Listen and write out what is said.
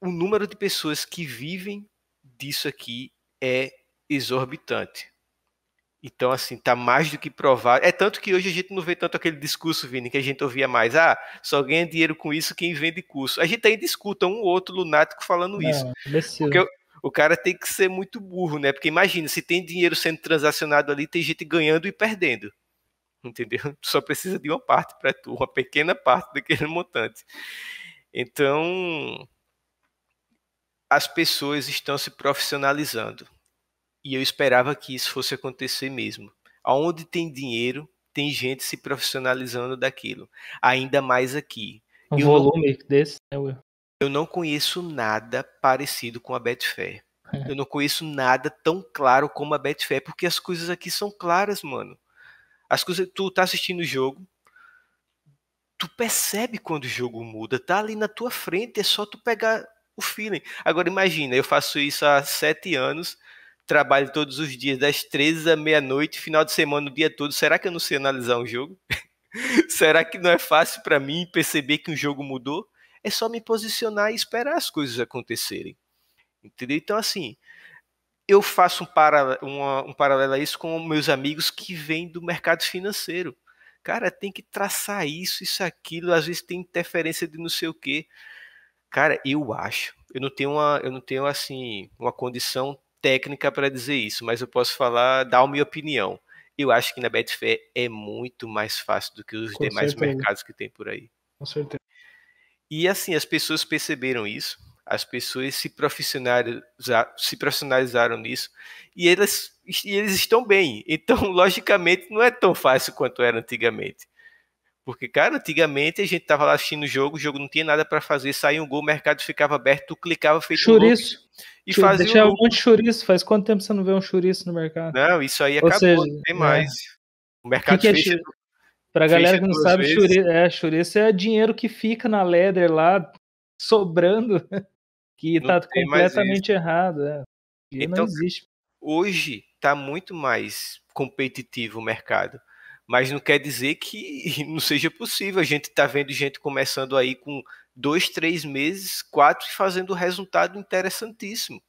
o número de pessoas que vivem disso aqui é exorbitante. Então, assim, tá mais do que provado. É tanto que hoje a gente não vê tanto aquele discurso, Vini, que a gente ouvia mais. Ah, só ganha dinheiro com isso quem vende curso. A gente ainda escuta um ou outro lunático falando não, isso. Porque o, o cara tem que ser muito burro, né? Porque imagina, se tem dinheiro sendo transacionado ali, tem gente ganhando e perdendo. Entendeu? Tu só precisa de uma parte para tu, uma pequena parte daquele montante. Então, as pessoas estão se profissionalizando. E eu esperava que isso fosse acontecer mesmo. Aonde tem dinheiro, tem gente se profissionalizando daquilo. Ainda mais aqui. Um eu volume não, desse, né, Will? Eu não conheço nada parecido com a Betfair. É. Eu não conheço nada tão claro como a Betfair, porque as coisas aqui são claras, mano. As coisas, tu tá assistindo o jogo, tu percebe quando o jogo muda, tá ali na tua frente, é só tu pegar o feeling. Agora imagina, eu faço isso há sete anos, trabalho todos os dias, das 13 à meia-noite, final de semana, o dia todo. Será que eu não sei analisar um jogo? Será que não é fácil para mim perceber que um jogo mudou? É só me posicionar e esperar as coisas acontecerem. Entendeu? Então, assim, eu faço um, para, uma, um paralelo a isso com meus amigos que vêm do mercado financeiro. Cara, tem que traçar isso, isso, aquilo. Às vezes tem interferência de não sei o quê. Cara, eu acho. Eu não tenho uma, eu não tenho assim uma condição técnica para dizer isso, mas eu posso falar, dar a minha opinião. Eu acho que na Betfair é muito mais fácil do que os Com demais certeza. mercados que tem por aí. Com certeza. E assim, as pessoas perceberam isso, as pessoas se profissionalizaram, se profissionalizaram nisso e elas, e eles estão bem. Então, logicamente, não é tão fácil quanto era antigamente. Porque, cara, antigamente a gente tava lá assistindo o jogo, o jogo não tinha nada para fazer, saía um gol, o mercado ficava aberto, tu clicava, feito Chouriço. Um e fazia Deixava um, gol. um monte de chouriço. Faz quanto tempo você não vê um chouriço no mercado? Não, isso aí Ou acabou, seja, não tem mais. É. O mercado que, que fecha, é fecha. Pra galera que não sabe, churice chouriço é, chouriço é dinheiro que fica na leather lá, sobrando, que não tá completamente errado. É. Então, não existe. Hoje tá muito mais competitivo o mercado mas não quer dizer que não seja possível. A gente está vendo gente começando aí com dois, três meses, quatro, e fazendo resultado interessantíssimo.